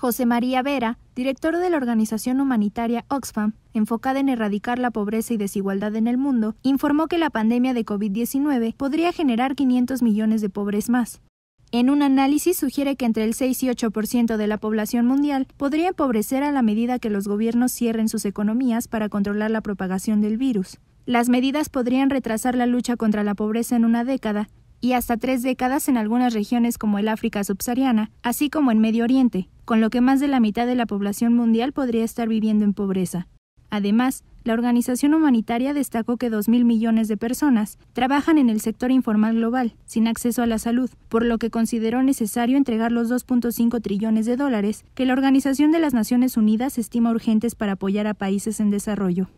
José María Vera, director de la organización humanitaria Oxfam, enfocada en erradicar la pobreza y desigualdad en el mundo, informó que la pandemia de COVID-19 podría generar 500 millones de pobres más. En un análisis sugiere que entre el 6 y 8% de la población mundial podría empobrecer a la medida que los gobiernos cierren sus economías para controlar la propagación del virus. Las medidas podrían retrasar la lucha contra la pobreza en una década y hasta tres décadas en algunas regiones como el África subsahariana, así como en Medio Oriente, con lo que más de la mitad de la población mundial podría estar viviendo en pobreza. Además, la organización humanitaria destacó que 2.000 millones de personas trabajan en el sector informal global, sin acceso a la salud, por lo que consideró necesario entregar los 2.5 trillones de dólares que la Organización de las Naciones Unidas estima urgentes para apoyar a países en desarrollo.